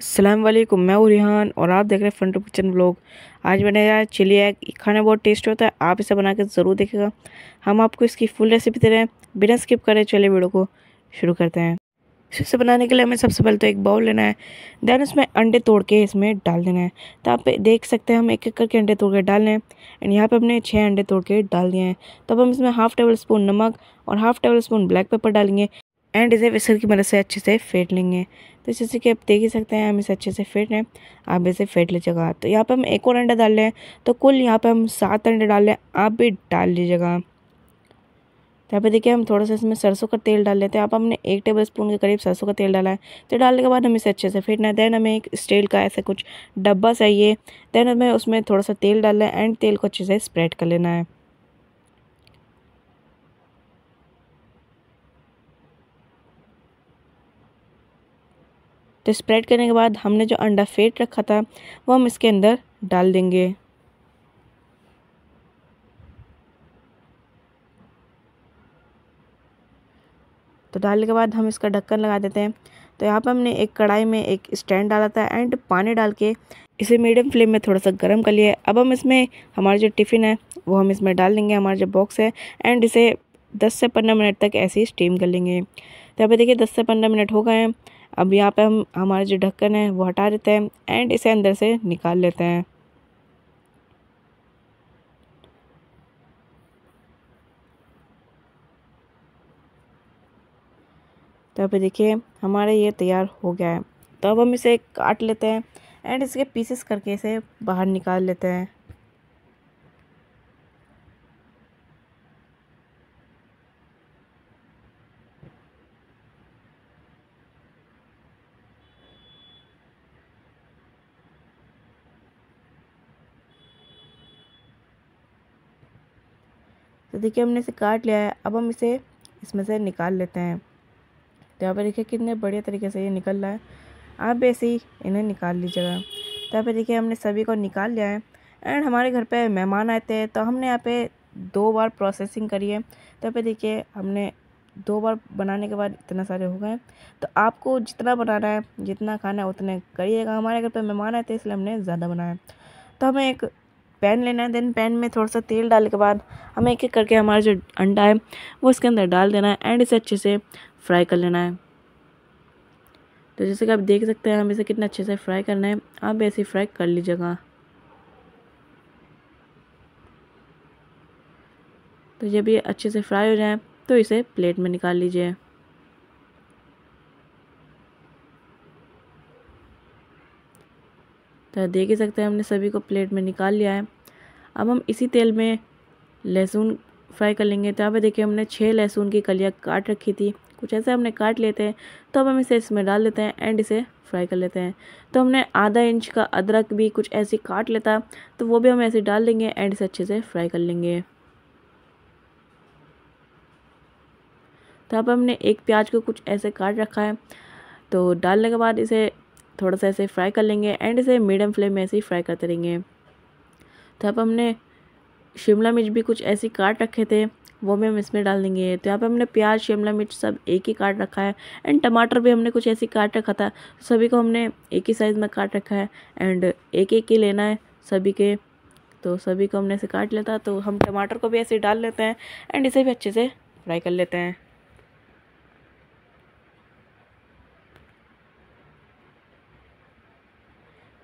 असलम मैं रिहान और आप देख रहे हैं फ्रंट किचन ब्लॉग आज बनाया चिली एग खाना बहुत टेस्ट होता है आप इसे बना के ज़रूर देखेगा हम आपको इसकी फुल रेसिपी दे रहे हैं बिना स्किप करें चले वीडियो को शुरू करते हैं इसे बनाने के लिए हमें सबसे पहले तो एक बाउल लेना है दैन उसमें अंडे तोड़ के इसमें डाल देना है तो आप देख सकते हैं हम एक एक करके अंडे तोड़ के डाल लें हैं एंड यहाँ पर हमने छः अंडे तोड़ के डाल दिए हैं तब तो हम इसमें हाफ़ टेबल स्पून नमक और half tablespoon black pepper डालेंगे एंड इसे विसल की मदद से अच्छे से फेंट लेंगे तो जैसे कि आप देख ही सकते हैं हम इसे अच्छे से फेंट लें आप इसे फेंट लीजिएगा तो यहाँ पर हम एक और अंडा डाल लें तो कुल यहाँ पर हम सात अंडे डाल लें आप भी डाल लीजिएगा तो यहाँ पर देखिए हम थोड़ा सा इसमें सरसों का तेल डाल लेते हैं आप हमने एक टेबल स्पून के करीब सरसों का तेल डाला है तो डालने के बाद हम इसे अच्छे से फेंटना है देन हमें एक स्टील का ऐसा कुछ डब्बा चाहिए देन हमें उसमें थोड़ा सा तेल डालना है एंड तेल को अच्छे से स्प्रेड कर लेना है तो स्प्रेड करने के बाद हमने जो अंडा फेट रखा था वो हम इसके अंदर डाल देंगे तो डालने के बाद हम इसका ढक्कन लगा देते हैं तो यहाँ पर हमने एक कढ़ाई में एक स्टैंड डाला था एंड पानी डाल के इसे मीडियम फ्लेम में थोड़ा सा गर्म कर लिया अब हम इसमें हमारा जो टिफ़िन है वो हम इसमें डाल देंगे हमारा जो बॉक्स है एंड इसे दस से पंद्रह मिनट तक ऐसे ही स्टीम कर लेंगे तो यहाँ पर देखिए दस से पंद्रह मिनट हो गए हैं अब यहाँ पे हम हमारा जो ढक्कन है वो हटा देते हैं एंड इसे अंदर से निकाल लेते हैं तो अभी देखिए हमारा ये तैयार हो गया है तो अब हम इसे काट लेते हैं एंड इसके पीसेस करके इसे बाहर निकाल लेते हैं तो देखिए हमने इसे काट लिया है अब हम इसे इसमें से निकाल लेते हैं तो यहाँ पर देखिए कितने बढ़िया तरीके से ये निकल रहा है आप भी ऐसे ही इन्हें निकाल लीजिएगा तो यहाँ पर देखिए हमने सभी को निकाल लिया है एंड हमारे घर पे मेहमान आए थे तो हमने यहाँ पे दो बार प्रोसेसिंग करी है तो यहाँ पर देखिए हमने दो बार बनाने के बाद इतना सारे हो गए तो आपको जितना बनाना है जितना खाना है उतने करिएगा हमारे घर पर मेहमान आए थे इसलिए हमने ज़्यादा बनाया तो हमें एक पैन लेना है देन पैन में थोड़ा सा तेल डालने के बाद हमें एक एक करके हमारा जो अंडा है वो इसके अंदर डाल देना है एंड इसे अच्छे से फ्राई कर लेना है तो जैसे कि आप देख सकते हैं हम इसे कितना अच्छे से फ्राई करना है आप ऐसे फ्राई कर लीजिएगा तो जब ये अच्छे से फ्राई हो जाए तो इसे प्लेट में निकाल लीजिए तो देख ही सकते हैं हमने सभी को प्लेट में निकाल लिया है अब हम इसी तेल में लहसुन फ्राई कर लेंगे तो यहाँ पर देखिए हमने छः लहसुन की कलियाँ काट रखी थी कुछ ऐसे हमने काट लेते हैं तो अब हम इसे इसमें डाल देते हैं एंड इसे फ्राई कर लेते हैं तो हमने आधा इंच का अदरक भी कुछ ऐसे काट लेता तो वो भी हम ऐसे डाल देंगे एंड इसे अच्छे से फ्राई कर लेंगे तो यहाँ पर हमने एक प्याज को कुछ ऐसे काट रखा है तो डालने के बाद इसे थोड़ा सा ऐसे फ्राई कर लेंगे एंड इसे मीडियम फ्लेम में ऐसे ही फ्राई करते रहेंगे तो अब हमने शिमला मिर्च भी कुछ ऐसे काट रखे थे वो भी हम इसमें डाल देंगे तो यहाँ पे हमने प्याज शिमला मिर्च सब एक ही काट रखा है एंड टमाटर भी हमने कुछ ऐसे काट रखा था सभी को हमने एक ही साइज़ में काट रखा है एंड एक एक ही लेना है सभी के तो सभी को हमने ऐसे काट लेता तो हम टमाटर को भी ऐसे डाल लेते हैं एंड इसे भी अच्छे से फ्राई कर लेते हैं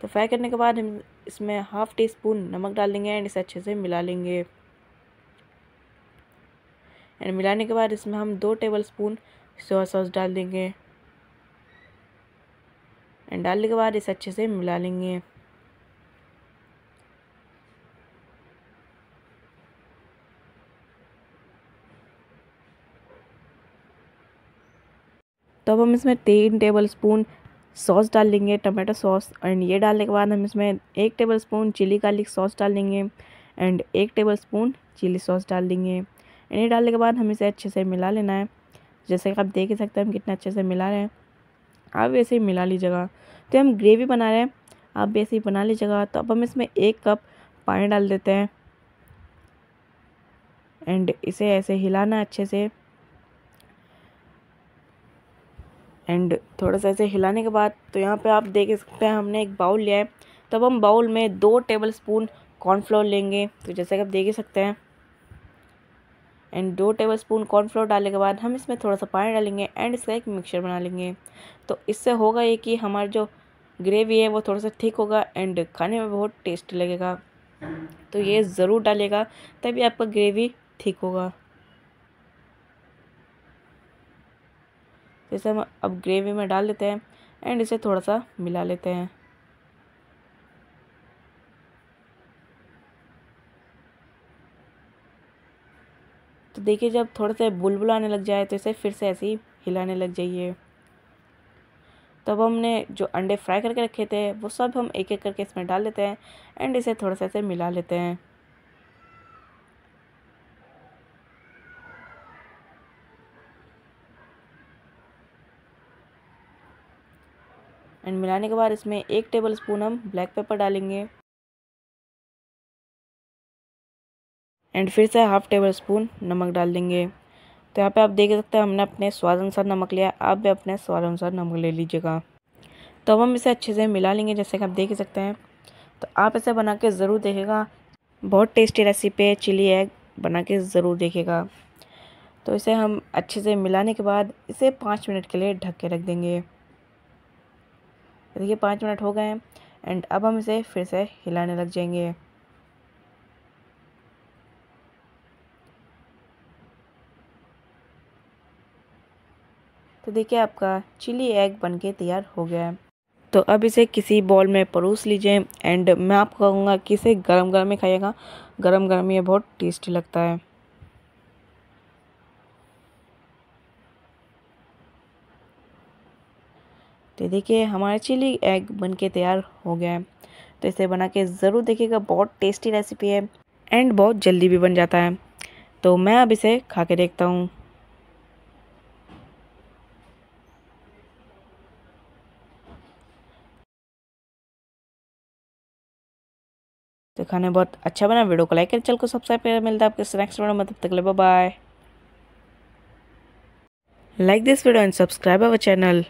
तो फ्राई करने के बाद हम इसमें हाफ़ टी स्पून नमक डाल देंगे एंड इसे अच्छे से मिला लेंगे एंड मिलाने के बाद इसमें हम दो टेबल स्पून सोया सॉस डाल देंगे एंड डालने के बाद इसे अच्छे से मिला लेंगे तो अब हम इसमें तीन टेबल स्पून सॉस डाल लेंगे टमाटो सॉस एंड ये डालने के बाद हम इसमें एक tablespoon chilli garlic sauce डाल देंगे एंड एक टेबल स्पून चिली सॉस डाल देंगे एंड ये डालने के बाद हम इसे अच्छे से मिला लेना है जैसे कि आप देख ही सकते हैं हम कितना अच्छे से मिला रहे हैं आप वैसे ही मिला लीजिएगा तो हम ग्रेवी बना रहे हैं आप वैसे ही बना लीजिएगा तो अब हम इसमें एक कप पानी डाल देते हैं एंड इसे ऐसे हिलाना अच्छे से एंड थोड़ा सा ऐसे हिलाने के बाद तो यहाँ पे आप देख सकते हैं हमने एक बाउल लिया है तब हम बाउल में दो टेबल स्पून कॉर्नफ्लोर लेंगे तो जैसे कि आप देख ही सकते हैं एंड दो टेबल स्पून कॉर्नफ्लोर डालने के बाद हम इसमें थोड़ा सा पानी डालेंगे एंड इसका एक मिक्सचर बना लेंगे तो इससे होगा ये कि हमारा जो ग्रेवी है वो थोड़ा सा ठीक होगा एंड खाने में बहुत टेस्ट लगेगा तो ये ज़रूर डालेगा तभी आपका ग्रेवी ठीक होगा तो इसे हम अब ग्रेवी में डाल लेते हैं एंड इसे थोड़ा सा मिला लेते हैं तो देखिए जब थोड़े से बुलबुल आने लग जाए तो इसे फिर से ऐसे ही हिलाने लग जाइए तो अब हमने जो अंडे फ्राई करके रखे थे वो सब हम एक एक करके इसमें डाल लेते हैं एंड इसे थोड़ा सा ऐसे मिला लेते हैं एंड मिलाने के बाद इसमें एक टेबल स्पून हम ब्लैक पेपर डालेंगे एंड फिर से हाफ़ टेबल स्पून नमक डाल देंगे तो यहाँ पे आप देख सकते हैं हमने अपने स्वाद अनुसार नमक लिया आप भी अपने स्वाद अनुसार नमक ले लीजिएगा तो अब हम इसे अच्छे से मिला लेंगे जैसे कि आप देख सकते हैं तो आप इसे बना के ज़रूर देखेगा बहुत टेस्टी रेसिपी है चिली एग बना के ज़रूर देखेगा तो इसे हम अच्छे से मिलाने के बाद इसे पाँच मिनट के लिए ढक के रख देंगे तो देखिए पाँच मिनट हो गए हैं एंड अब हम इसे फिर से हिलाने लग जाएंगे तो देखिए आपका चिली एग बनके तैयार हो गया है तो अब इसे किसी बॉल में परोस लीजिए एंड मैं आपको कहूँगा कि इसे गरम गरम में खाइएगा गरम गरम ये बहुत टेस्टी लगता है तो देखिए हमारा चिली एग बन के तैयार हो गया है तो इसे बना के ज़रूर देखिएगा बहुत टेस्टी रेसिपी है एंड बहुत जल्दी भी बन जाता है तो मैं अब इसे खा के देखता हूँ तो खाने बहुत अच्छा बना वीडियो को लाइक कर चल को सब्सक्राइब कर मिलता है आपके नेक्स्ट वीडियो में तब तक ले bye like this video and subscribe our channel